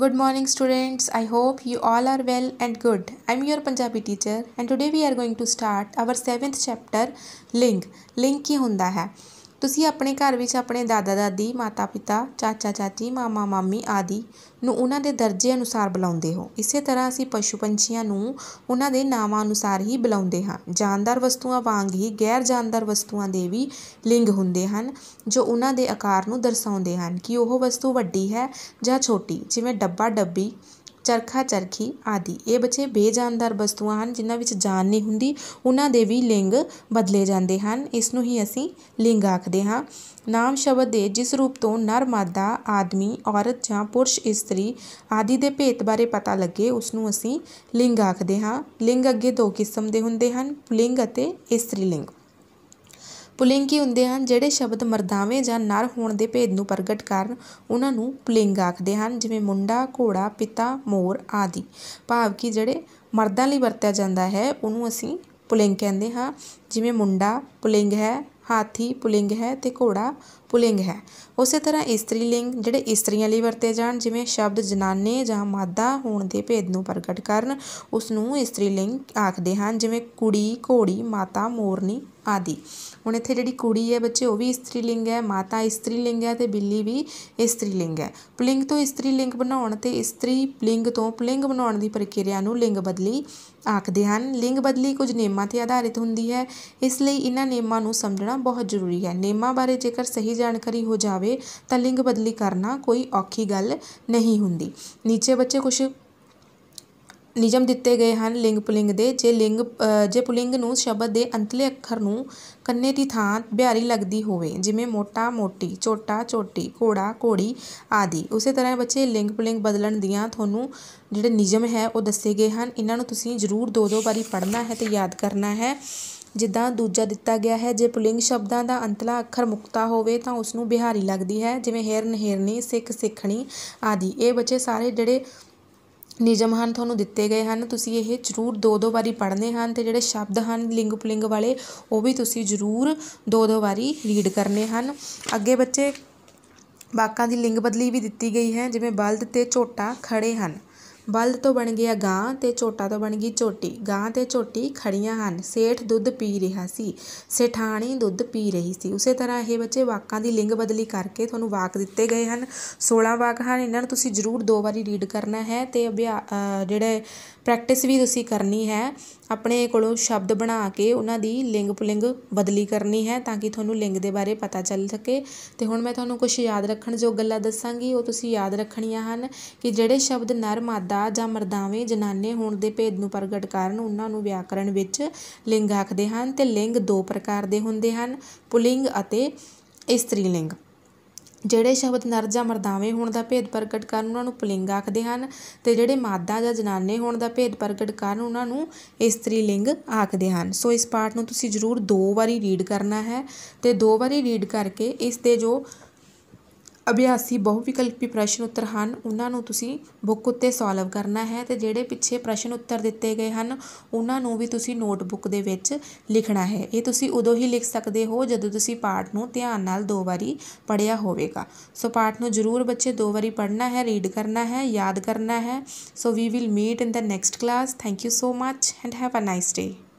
Good morning students. I hope you all are well and good. I'm your Punjabi teacher and today we are going to start our 7th chapter Ling. Ling ki hunda hai? ਤੁਸੀਂ ਆਪਣੇ ਘਰ ਵਿੱਚ ਆਪਣੇ ਦਾਦਾ ਦਾਦੀ ਮਾਤਾ ਪਿਤਾ ਚਾਚਾ ਚਾਚੀ ਮਾਮਾ ਮਾਮੀ ਆਦਿ ਨੂੰ ਉਹਨਾਂ ਦੇ ਦਰਜੇ ਅਨੁਸਾਰ ਬੁਲਾਉਂਦੇ ਹੋ ਇਸੇ ਤਰ੍ਹਾਂ ਅਸੀਂ ਪਸ਼ੂ ਪੰਛੀਆਂ ਨੂੰ ਉਹਨਾਂ ਦੇ ਨਾਵਾਂ ਅਨੁਸਾਰ ਹੀ ਬੁਲਾਉਂਦੇ ਹਾਂ ਜਾਨਦਾਰ ਵਸਤੂਆਂ ਵਾਂਗ ਹੀ ਗੈਰ ਜਾਨਦਾਰ ਵਸਤੂਆਂ ਦੇ ਵੀ ਲਿੰਗ ਹੁੰਦੇ ਹਨ ਜੋ ਉਹਨਾਂ ਦੇ ਆਕਾਰ ਨੂੰ ਦਰਸਾਉਂਦੇ ਹਨ ਕਿ ਉਹ ਵਸਤੂ ਵੱਡੀ ਹੈ ਜਾਂ ਛੋਟੀ ਜਿਵੇਂ ਡੱਬਾ ਡੱਬੀ ਚਰਖਾ ਚਰਖੀ ਆਦਿ ਇਹ ਬੱਚੇ ਬੇਜਾਨਦਾਰ ਵਸਤੂਆਂ ਹਨ ਜਿਨ੍ਹਾਂ ਵਿੱਚ ਜਾਨ ਨਹੀਂ ਹੁੰਦੀ ਉਹਨਾਂ ਦੇ ਵੀ ਲਿੰਗ ਬਦਲੇ ਜਾਂਦੇ ਹਨ ਇਸ ਨੂੰ ਹੀ ਅਸੀਂ ਲਿੰਗ ਆਖਦੇ ਹਾਂ ਨਾਮ ਸ਼ਬਦ ਦੇ ਜਿਸ ਰੂਪ ਤੋਂ ਨਰ ਮਾਦਾ ਆਦਮੀ ਔਰਤ ਜਾਂ ਪੁਰਸ਼ ਇਸਤਰੀ ਆਦਿ ਦੇ ਭੇਤ ਬਾਰੇ ਪਤਾ ਲੱਗੇ ਉਸ ਨੂੰ ਅਸੀਂ ਲਿੰਗ ਆਖਦੇ ਹਾਂ ਲਿੰਗ ਅੱਗੇ ਦੋ ਕਿਸਮ ਦੇ ਹੁੰਦੇ ਹਨ ਪੁਲਿੰਗ ਅਤੇ ਇਸਤਰੀ ਲਿੰਗ ਪੁਲਿੰਗ ਕੀ ਹੁੰਦੇ ਹਨ ਜਿਹੜੇ ਸ਼ਬਦ ਮਰਦਾਵੇਂ ਜਾਂ ਨਰ ਹੋਣ ਦੇ ਭੇਦ ਨੂੰ ਪ੍ਰਗਟ ਕਰਨ ਉਹਨਾਂ ਨੂੰ ਪੁਲਿੰਗ ਆਖਦੇ ਹਨ ਜਿਵੇਂ ਮੁੰਡਾ ਘੋੜਾ ਪਿਤਾ ਮੋਰ ਆਦਿ ਭਾਵ ਕਿ ਜਿਹੜੇ ਮਰਦਾਂ ਲਈ ਵਰਤਿਆ ਜਾਂਦਾ ਹੈ ਉਹਨੂੰ ਅਸੀਂ ਪੁਲਿੰਗ ਕਹਿੰਦੇ ਹਾਂ ਜਿਵੇਂ ਮੁੰਡਾ ਪੁਲਿੰਗ ਹੈ ਹਾਥੀ ਪੁਲਿੰਗ ਹੈ ਤੇ ਘੋੜਾ ਪੁਲਿੰਗ ਹੈ ਉਸੇ ਤਰ੍ਹਾਂ ਇਸਤਰੀ ਲਿੰਗ ਜਿਹੜੇ ਇਸਤਰੀਆਂ ਲਈ ਵਰਤੇ ਜਾਣ ਜਿਵੇਂ ਸ਼ਬਦ ਜਨਾਨੇ ਜਾਂ ਮਾਦਾ ਹੋਣ ਦੇ ਭੇਦ ਨੂੰ ਪ੍ਰਗਟ ਕਰਨ ਉਸ ਨੂੰ ਇਸਤਰੀ ਲਿੰਗ ਆਖਦੇ ਹਨ ਜਿਵੇਂ ਕੁੜੀ ਘੋੜੀ ਮਾਤਾ ਮੋਰਨੀ ਆਦਿ ਹੁਣ ਇੱਥੇ ਜਿਹੜੀ ਕੁੜੀ ਹੈ ਬੱਚੇ ਉਹ ਵੀ ਇਸਤਰੀ ਲਿੰਗ ਹੈ ਮਾਤਾ ਇਸਤਰੀ ਲਿੰਗ ਹੈ ਤੇ ਬਿੱਲੀ ਵੀ ਇਸਤਰੀ ਲਿੰਗ ਹੈ ਪੁਲਿੰਗ ਤੋਂ ਇਸਤਰੀ ਲਿੰਗ ਬਣਾਉਣ ਤੇ ਇਸਤਰੀ ਪੁਲਿੰਗ ਤੋਂ ਪੁਲਿੰਗ ਬਣਾਉਣ ਦੀ ਪ੍ਰਕਿਰਿਆ ਨੂੰ ਲਿੰਗ ਬਦਲੀ ਆਖਦੇ ਹਨ ਲਿੰਗ ਬਦਲੀ ਕੁਝ ਨਿਯਮਾਂ ਤੇ ਆਧਾਰਿਤ ਹੁੰਦੀ ਹੈ ਇਸ ਲਈ ਇਹਨਾਂ ਨਿਯਮਾਂ ਨੂੰ ਸਮਝਣਾ ਬਹੁਤ ਜ਼ਰੂਰੀ ਹੈ ਨਿਯਮਾਂ ਬਾਰੇ ਜੇਕਰ ਸਹੀ ਜਾਣਕਾਰੀ ਹੋ ਜਾਵੇ ਤਾਂ ਲਿੰਗ ਬਦਲੀ ਕਰਨਾ ਕੋਈ ਔਖੀ ਗੱਲ ਨਹੀਂ ਹੁੰਦੀ ਨੀਚੇ ਬੱਚੇ ਕੁਝ ਨਿਯਮ ਦਿੱਤੇ ਗਏ ਹਨ ਲਿੰਗ ਪੁਲਿੰਗ ਦੇ ਜੇ ਲਿੰਗ ਜੇ ਪੁਲਿੰਗ ਨੂੰ ਸ਼ਬਦ ਦੇ ਅੰਤਲੇ ਅੱਖਰ ਨੂੰ ਕੰਨੇ ਦੀ ਥਾਂ ਬਿਹਾਰੀ ਲੱਗਦੀ ਹੋਵੇ ਜਿਵੇਂ ਮੋਟਾ ਮੋਟੀ ਛੋਟਾ ਛੋਟੀ ਘੋੜਾ ਘੋੜੀ ਆਦਿ ਉਸੇ ਤਰ੍ਹਾਂ ਬੱਚੇ ਲਿੰਗ ਪੁਲਿੰਗ ਬਦਲਣ ਦੀਆਂ ਤੁਹਾਨੂੰ ਜਿਹੜੇ ਨਿਯਮ ਹੈ ਉਹ ਦੱਸੇ ਗਏ ਹਨ ਇਹਨਾਂ ਨੂੰ ਤੁਸੀਂ ਜ਼ਰੂਰ ਦੋ ਦੋ ਵਾਰੀ ਪੜ੍ਹਨਾ ਹੈ ਤੇ ਯਾਦ ਕਰਨਾ ਹੈ ਜਿੱਦਾਂ ਦੂਜਾ ਦਿੱਤਾ ਗਿਆ ਹੈ ਜੇ ਪੁਲਿੰਗ ਸ਼ਬਦਾਂ ਦਾ ਅੰਤਲਾ ਅੱਖਰ ਮੁਕਤਾ ਹੋਵੇ ਤਾਂ ਉਸ ਨੂੰ ਬਿਹਾਰੀ ਲੱਗਦੀ ਹੈ ਜਿਵੇਂ ਹੇਰਨ ਹੇਰਨੀ ਸਿੱਖ ਸਿੱਖਣੀ ਆਦਿ ਇਹ ਬੱਚੇ ਸਾਰੇ ਜਿਹੜੇ ਨਿਯਮ ਹਨ ਤੁਹਾਨੂੰ ਦਿੱਤੇ ਗਏ ਹਨ ਤੁਸੀਂ ਇਹ ਜ਼ਰੂਰ ਦੋ ਦੋ ਵਾਰੀ ਪੜ੍ਹਨੇ ਹਨ ਤੇ ਜਿਹੜੇ ਸ਼ਬਦ ਹਨ ਲਿੰਗ ਪੁਲਿੰਗ ਵਾਲੇ ਉਹ ਵੀ ਤੁਸੀਂ ਜ਼ਰੂਰ ਦੋ ਦੋ ਵਾਰੀ ਰੀਡ ਕਰਨੇ ਹਨ ਅੱਗੇ ਬੱਚੇ ਵਾਕਾਂ ਦੀ ਲਿੰਗ ਬਦਲੀ ਵੀ ਦਿੱਤੀ ਗਈ ਹੈ ਜਿਵੇਂ ਬਲਦ ਤੇ ਝੋਟਾ ਖੜੇ ਹਨ ਬਲਦ ਤੋਂ ਬਣ ਗਿਆ ਗਾਂ ਤੇ ਝੋਟਾ ਤੋਂ ਬਣ ਗਈ ਝੋਟੀ ਗਾਂ ਤੇ ਝੋਟੀ ਖੜੀਆਂ ਹਨ ਸੇਠ ਦੁੱਧ ਪੀ ਰਿਹਾ ਸੀ ਸੇਠਾਣੀ ਦੁੱਧ ਪੀ ਰਹੀ ਸੀ ਉਸੇ ਤਰ੍ਹਾਂ ਇਹ ਬੱਚੇ ਵਾਕਾਂ ਦੀ ਲਿੰਗ ਬਦਲੀ ਕਰਕੇ ਤੁਹਾਨੂੰ ਵਾਕ ਦਿੱਤੇ ਗਏ ਹਨ 16 ਵਾਕ ਹਨ ਇਹਨਾਂ ਨੂੰ ਤੁਸੀਂ ਜ਼ਰੂਰ ਦੋ ਵਾਰੀ ਰੀਡ ਕਰਨਾ ਹੈ ਤੇ ਜਿਹੜੇ ਪ੍ਰੈਕਟਿਸ ਵੀ ਤੁਸੀਂ ਕਰਨੀ ਹੈ ਆਪਣੇ ਕੋਲੋਂ ਸ਼ਬਦ ਬਣਾ ਕੇ ਉਹਨਾਂ ਦੀ ਲਿੰਗ ਪੁਲਿੰਗ ਬਦਲੀ ਕਰਨੀ ਹੈ ਤਾਂ ਕਿ ਤੁਹਾਨੂੰ ਲਿੰਗ ਦੇ ਬਾਰੇ ਪਤਾ ਚੱਲ ਸਕੇ ਤੇ ਹੁਣ ਮੈਂ ਤੁਹਾਨੂੰ ਕੁਝ ਯਾਦ ਰੱਖਣ ਜੋ ਗੱਲਾਂ ਦੱਸਾਂਗੀ ਉਹ ਤੁਸੀਂ ਯਾਦ ਰੱਖਣੀਆਂ ਹਨ ਕਿ ਜਿਹੜੇ ਸ਼ਬਦ ਨਰ ਮਾਦਾ ਵਿਆਹ ਜਾਂ ਮਰਦਾਵੇਂ ਜਨਾਨੇ ਹੋਣ ਦੇ ਭੇਦ ਨੂੰ ਪ੍ਰਗਟ ਕਰਨ ਉਹਨਾਂ ਨੂੰ ਵਿਆਕਰਣ ਵਿੱਚ ਲਿੰਗ ਆਖਦੇ ਹਨ ਤੇ ਲਿੰਗ ਦੋ ਪ੍ਰਕਾਰ ਦੇ ਹੁੰਦੇ ਹਨ ਪੁਲਿੰਗ ਅਤੇ ਇਸਤਰੀ ਲਿੰਗ ਜਿਹੜੇ ਸ਼ਬਦ ਨਰ ਜਾਂ ਮਰਦਾਵੇਂ ਹੋਣ ਦਾ ਭੇਦ ਪ੍ਰਗਟ ਕਰਨ ਉਹਨਾਂ ਨੂੰ ਪੁਲਿੰਗ ਆਖਦੇ ਹਨ ਤੇ ਜਿਹੜੇ ਮਾਦਾ ਜਾਂ ਜਨਾਨੇ ਹੋਣ ਦਾ ਭੇਦ ਪ੍ਰਗਟ ਕਰਨ ਉਹਨਾਂ ਨੂੰ ਇਸਤਰੀ ਲਿੰਗ ਆਖਦੇ ਹਨ ਸੋ ਇਸ ਪਾਠ ਨੂੰ ਤੁਸੀਂ ਜ਼ਰੂਰ ਦੋ ਵਾਰੀ ਰੀਡ ਕਰਨਾ ਹੈ ਤੇ ਦੋ ਵਾਰੀ ਰੀਡ ਕਰਕੇ ਇਸ ਦੇ ਜੋ ਅਭਿਆਸੀ ਬਹੁਵਿਕਲਪੀ ਪ੍ਰਸ਼ਨ ਉੱਤਰ ਹਨ ਉਹਨਾਂ ਨੂੰ ਤੁਸੀਂ ਬੁੱਕ ਉੱਤੇ ਸੋਲਵ ਕਰਨਾ ਹੈ ਤੇ ਜਿਹੜੇ ਪਿੱਛੇ ਪ੍ਰਸ਼ਨ ਉੱਤਰ ਦਿੱਤੇ ਗਏ ਹਨ ਉਹਨਾਂ ਨੂੰ ਵੀ ਤੁਸੀਂ ਨੋਟਬੁੱਕ ਦੇ ਵਿੱਚ ਲਿਖਣਾ ਹੈ ਇਹ ਤੁਸੀਂ ਉਦੋਂ ਹੀ ਲਿਖ ਸਕਦੇ ਹੋ ਜਦੋਂ ਤੁਸੀਂ ਪਾਠ ਨੂੰ ਧਿਆਨ ਨਾਲ ਦੋ ਵਾਰੀ ਪੜ੍ਹਿਆ ਹੋਵੇਗਾ ਸੋ ਪਾਠ ਨੂੰ ਜ਼ਰੂਰ ਬੱਚੇ ਦੋ ਵਾਰੀ ਪੜ੍ਹਨਾ ਹੈ ਰੀਡ ਕਰਨਾ ਹੈ ਯਾਦ ਕਰਨਾ ਹੈ so we will meet in the next class thank you so much and have a nice day